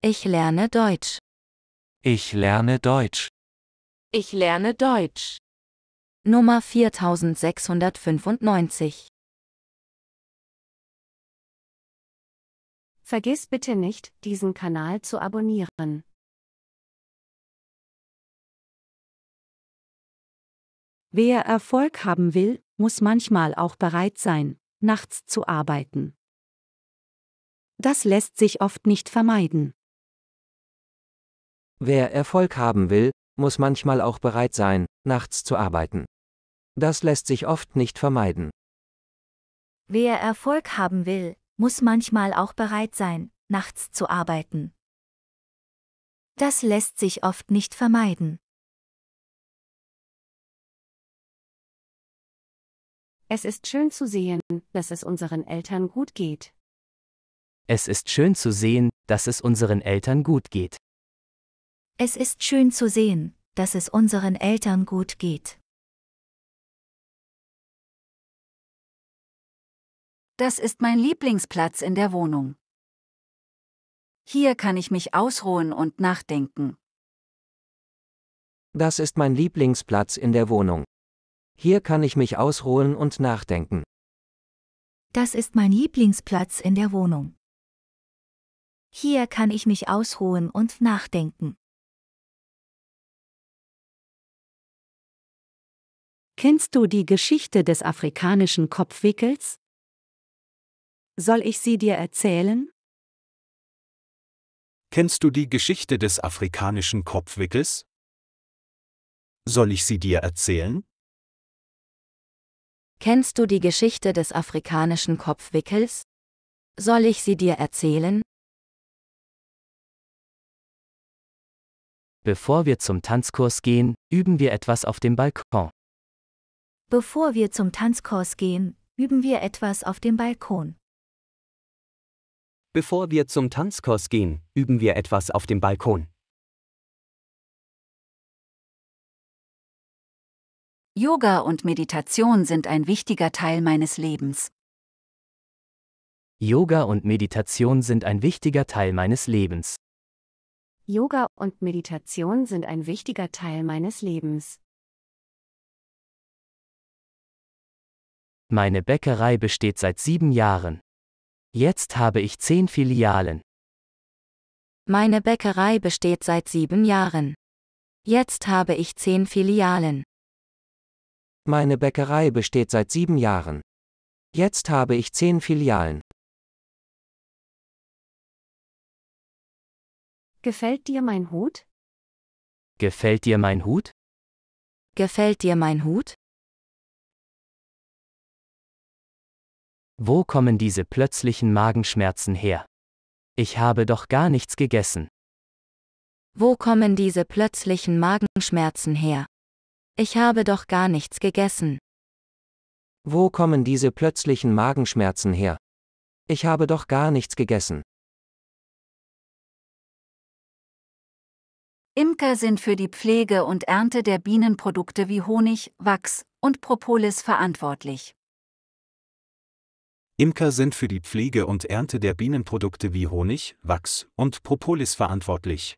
Ich lerne Deutsch. Ich lerne Deutsch. Ich lerne Deutsch. Nummer 4695. Vergiss bitte nicht, diesen Kanal zu abonnieren. Wer Erfolg haben will, muss manchmal auch bereit sein, nachts zu arbeiten. Das lässt sich oft nicht vermeiden. Wer Erfolg haben will, muss manchmal auch bereit sein, nachts zu arbeiten. Das lässt sich oft nicht vermeiden. Wer Erfolg haben will, muss manchmal auch bereit sein, nachts zu arbeiten. Das lässt sich oft nicht vermeiden. Es ist schön zu sehen, dass es unseren Eltern gut geht. Es ist schön zu sehen, dass es unseren Eltern gut geht. Es ist schön zu sehen, dass es unseren Eltern gut geht. Das ist mein Lieblingsplatz in der Wohnung. Hier kann ich mich ausruhen und nachdenken. Das ist mein Lieblingsplatz in der Wohnung. Hier kann ich mich ausruhen und nachdenken. Das ist mein Lieblingsplatz in der Wohnung. Hier kann ich mich ausruhen und nachdenken. Kennst du die Geschichte des afrikanischen Kopfwickels? Soll ich sie dir erzählen? Kennst du die Geschichte des afrikanischen Kopfwickels? Soll ich sie dir erzählen? Kennst du die Geschichte des afrikanischen Kopfwickels? Soll ich sie dir erzählen? Bevor wir zum Tanzkurs gehen, üben wir etwas auf dem Balkon. Bevor wir zum Tanzkurs gehen, üben wir etwas auf dem Balkon. Bevor wir zum Tanzkurs gehen, üben wir etwas auf dem Balkon. Yoga und Meditation sind ein wichtiger Teil meines Lebens. Yoga und Meditation sind ein wichtiger Teil meines Lebens. Yoga und Meditation sind ein wichtiger Teil meines Lebens. Meine Bäckerei besteht seit sieben Jahren. Jetzt habe ich zehn Filialen. Meine Bäckerei besteht seit sieben Jahren. Jetzt habe ich zehn Filialen. Meine Bäckerei besteht seit sieben Jahren. Jetzt habe ich zehn Filialen. Gefällt dir mein Hut? Gefällt dir mein Hut? Gefällt dir mein Hut? Wo kommen diese plötzlichen Magenschmerzen her? Ich habe doch gar nichts gegessen. Wo kommen diese plötzlichen Magenschmerzen her? Ich habe doch gar nichts gegessen. Wo kommen diese plötzlichen Magenschmerzen her? Ich habe doch gar nichts gegessen. Imker sind für die Pflege und Ernte der Bienenprodukte wie Honig, Wachs und Propolis verantwortlich. Imker sind für die Pflege und Ernte der Bienenprodukte wie Honig, Wachs und Propolis verantwortlich.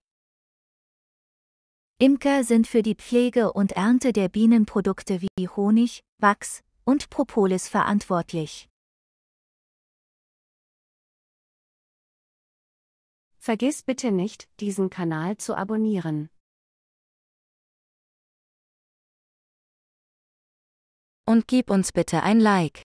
Imker sind für die Pflege und Ernte der Bienenprodukte wie Honig, Wachs und Propolis verantwortlich. Vergiss bitte nicht, diesen Kanal zu abonnieren. Und gib uns bitte ein Like.